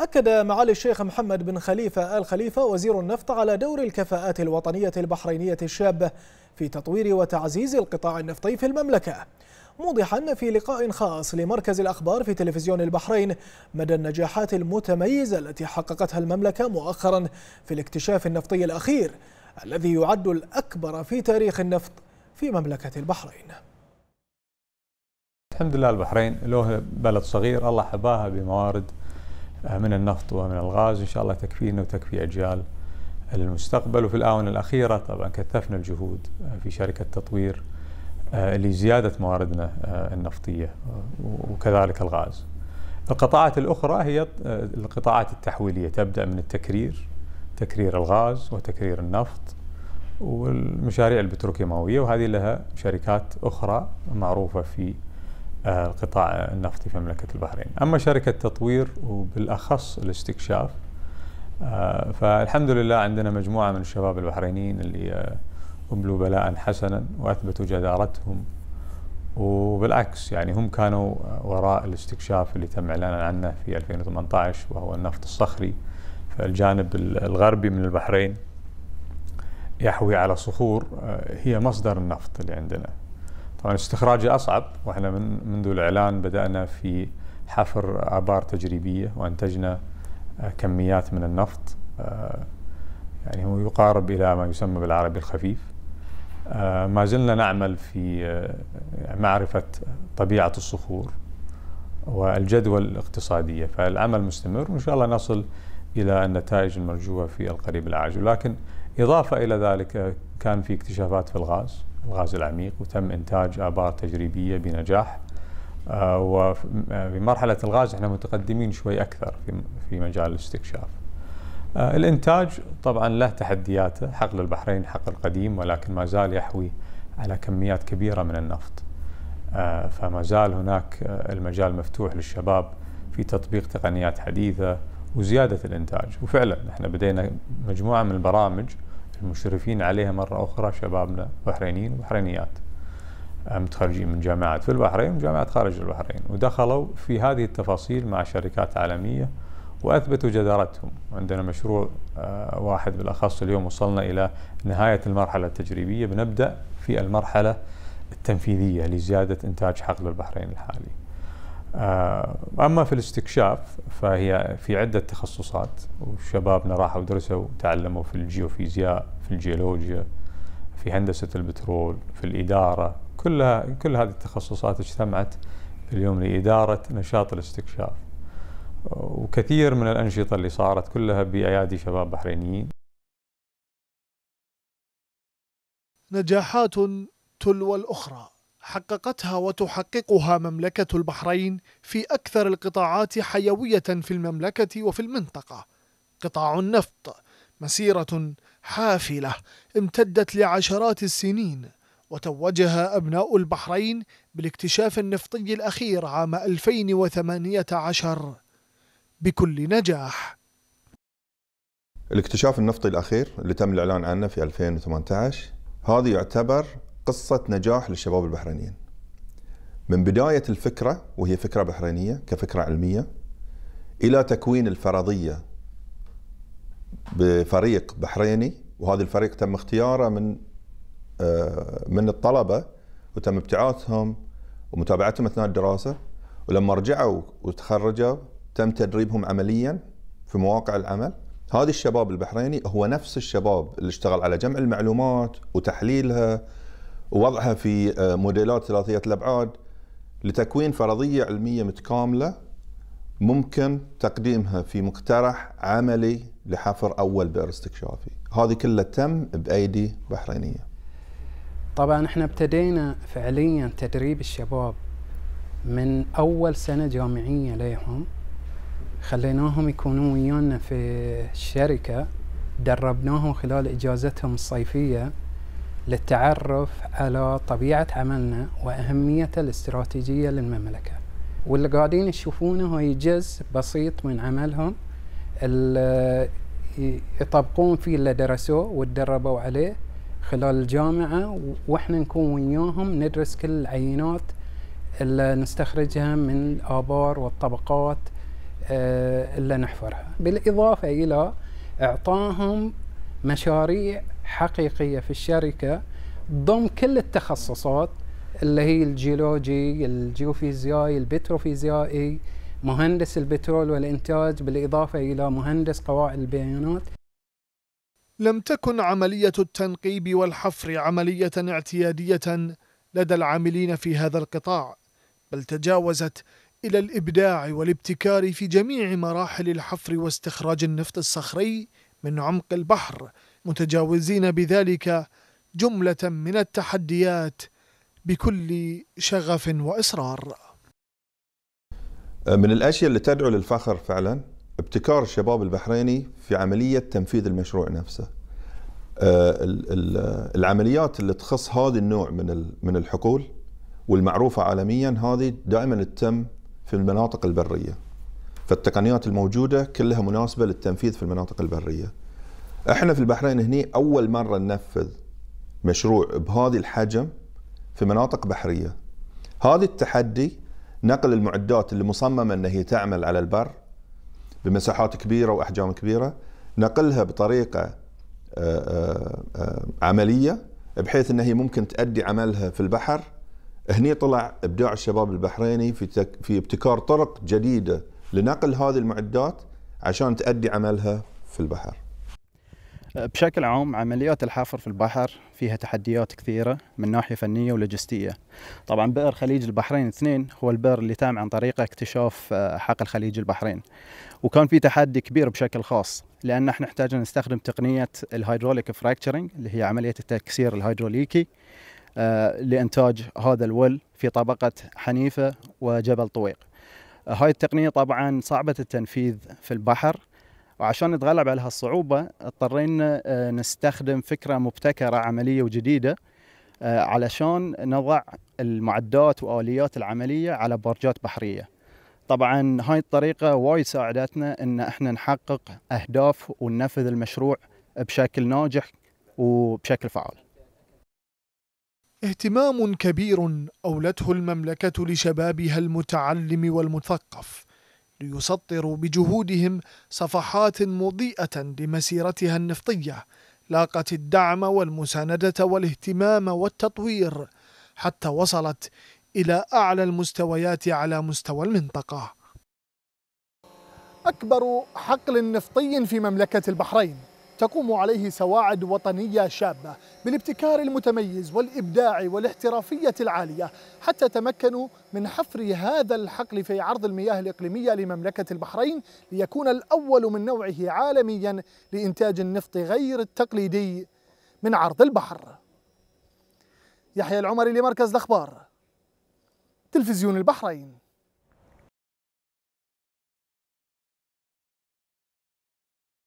أكد معالي الشيخ محمد بن خليفة آل خليفة وزير النفط على دور الكفاءات الوطنية البحرينية الشابة في تطوير وتعزيز القطاع النفطي في المملكة موضحا في لقاء خاص لمركز الأخبار في تلفزيون البحرين مدى النجاحات المتميزة التي حققتها المملكة مؤخرا في الاكتشاف النفطي الأخير الذي يعد الأكبر في تاريخ النفط في مملكة البحرين الحمد لله البحرين له بلد صغير الله حباها بموارد آه، من النفط ومن الغاز إن شاء الله تكفينا وتكفي أجيال المستقبل وفي الآونة الأخيرة طبعا كثفنا الجهود آه، في شركة تطوير آه، لزيادة مواردنا النفطية وكذلك الغاز القطاعات الأخرى هي القطاعات التحويلية تبدأ من التكرير تكرير الغاز وتكرير النفط والمشاريع البتروكيماوية وهذه لها شركات أخرى معروفة في القطاع آه، النفطي في مملكة البحرين أما شركة تطوير وبالأخص الاستكشاف آه، فالحمد لله عندنا مجموعة من الشباب البحرينيين اللي آه، أبلوا بلاء حسنا وأثبتوا جدارتهم وبالعكس يعني هم كانوا وراء الاستكشاف اللي تم إعلانا عنه في 2018 وهو النفط الصخري فالجانب الغربي من البحرين يحوي على صخور هي مصدر النفط اللي عندنا طبعا استخراجه اصعب واحنا من منذ الاعلان بدانا في حفر ابار تجريبيه وانتجنا آه، كميات من النفط آه، يعني هو يقارب الى ما يسمى بالعربي الخفيف آه، ما زلنا نعمل في معرفه طبيعه الصخور والجدوى الاقتصاديه فالعمل مستمر وان شاء الله نصل الى النتائج المرجوه في القريب العاجل لكن اضافه الى ذلك كان في اكتشافات في الغاز الغاز العميق وتم إنتاج آبار تجريبية بنجاح آه، وفي مرحلة الغاز احنا متقدمين شوي أكثر في مجال الاستكشاف آه، الإنتاج طبعا له تحدياته حقل البحرين حقل قديم ولكن ما زال يحوي على كميات كبيرة من النفط آه، فما زال هناك المجال مفتوح للشباب في تطبيق تقنيات حديثة وزيادة الإنتاج وفعلا احنا بدينا مجموعة من البرامج المشرفين عليها مرة أخرى شبابنا بحرينيين وبحرينيات متخرجين من جامعات في البحرين وجامعات خارج البحرين ودخلوا في هذه التفاصيل مع شركات عالمية وأثبتوا جدارتهم عندنا مشروع آه، واحد بالأخص اليوم وصلنا إلى نهاية المرحلة التجريبية بنبدأ في المرحلة التنفيذية لزيادة إنتاج حقل البحرين الحالي آه، اما في الاستكشاف فهي في عده تخصصات وشبابنا راحوا درسوا وتعلموا في الجيوفيزياء في الجيولوجيا في هندسه البترول في الاداره كلها كل هذه التخصصات اجتمعت اليوم لاداره نشاط الاستكشاف وكثير من الانشطه اللي صارت كلها بايادي شباب بحرينيين نجاحات تلو الاخرى حققتها وتحققها مملكة البحرين في أكثر القطاعات حيوية في المملكة وفي المنطقة قطاع النفط مسيرة حافلة امتدت لعشرات السنين وتوجها أبناء البحرين بالاكتشاف النفطي الأخير عام 2018 بكل نجاح الاكتشاف النفطي الأخير اللي تم الإعلان عنه في 2018 هذا يعتبر قصة نجاح للشباب البحرينيين من بداية الفكرة وهي فكرة بحرينية كفكرة علمية إلى تكوين الفرضية بفريق بحريني وهذا الفريق تم اختياره من آه، من الطلبة وتم ابتعاثهم ومتابعتهم أثناء الدراسة ولما رجعوا وتخرجوا تم تدريبهم عمليا في مواقع العمل هذا الشباب البحريني هو نفس الشباب اللي اشتغل على جمع المعلومات وتحليلها ووضعها في آه، موديلات ثلاثيه الابعاد لتكوين فرضيه علميه متكامله ممكن تقديمها في مقترح عملي لحفر اول بئر استكشافي، هذه كلها تم بايدي بحرينيه. طبعا احنا ابتدينا فعليا تدريب الشباب من اول سنه جامعيه لهم خليناهم يكونون ويانا في الشركه دربناهم خلال اجازتهم الصيفيه للتعرف على طبيعة عملنا وأهمية الاستراتيجية للمملكة واللي قاعدين يشوفونه هو جزء بسيط من عملهم اللي يطبقون فيه اللي درسوه وتدربوا عليه خلال الجامعة وإحنا نكون وياهم ندرس كل العينات اللي نستخرجها من الآبار والطبقات آه، اللي نحفرها بالإضافة إلى إعطائهم مشاريع حقيقيه في الشركه ضم كل التخصصات اللي هي الجيولوجي الجيوفيزيائي البتروفيزيائي مهندس البترول والإنتاج بالإضافة إلى مهندس قواعد البيانات لم تكن عملية التنقيب والحفر عملية اعتيادية لدى العاملين في هذا القطاع بل تجاوزت إلى الإبداع والابتكار في جميع مراحل الحفر واستخراج النفط الصخري من عمق البحر متجاوزين بذلك جملة من التحديات بكل شغف وإصرار أه، من الأشياء اللي تدعو للفخر فعلا ابتكار الشباب البحريني في عملية تنفيذ المشروع نفسه أه، العمليات اللي تخص هذا النوع من من الحقول والمعروفة عالميا هذه دائما تتم في المناطق البرية فالتقنيات الموجودة كلها مناسبة للتنفيذ في المناطق البرية احنا في البحرين هني اول مره ننفذ مشروع بهذه الحجم في مناطق بحريه. هذا التحدي نقل المعدات اللي مصممه ان هي تعمل على البر بمساحات كبيره واحجام كبيره نقلها بطريقه آه، آه، آه، عمليه بحيث ان هي ممكن تؤدي عملها في البحر هني طلع ابداع الشباب البحريني في في ابتكار طرق جديده لنقل هذه المعدات عشان تؤدي عملها في البحر بشكل عام عمليات الحفر في البحر فيها تحديات كثيرة من ناحية فنية ولوجستية طبعا بئر خليج البحرين اثنين هو البئر اللي تم عن طريقه اكتشاف آه، حقل خليج البحرين وكان في تحدي كبير بشكل خاص لأن احنا احتاجنا نستخدم تقنية الهيدروليك فراكتشرنج اللي هي عملية التكسير الهيدروليكي آه، لإنتاج هذا الول في طبقة حنيفة وجبل طويق آه، هاي التقنية طبعا صعبة التنفيذ في البحر وعشان نتغلب على هالصعوبة اضطرينا آه، نستخدم فكرة مبتكرة عملية وجديدة آه، علشان نضع المعدات وآليات العملية على برجات بحرية طبعا هاي الطريقة وايد ساعدتنا ان احنا نحقق اهداف وننفذ المشروع بشكل ناجح وبشكل فعال اهتمام كبير أولته المملكة لشبابها المتعلم والمثقف ليسطروا بجهودهم صفحات مضيئة لمسيرتها النفطية لاقت الدعم والمساندة والاهتمام والتطوير حتى وصلت إلى أعلى المستويات على مستوى المنطقة أكبر حقل نفطي في مملكة البحرين تقوم عليه سواعد وطنية شابة بالابتكار المتميز والإبداع والاحترافية العالية حتى تمكنوا من حفر هذا الحقل في عرض المياه الإقليمية لمملكة البحرين ليكون الأول من نوعه عالميا لإنتاج النفط غير التقليدي من عرض البحر يحيى العمري لمركز الأخبار تلفزيون البحرين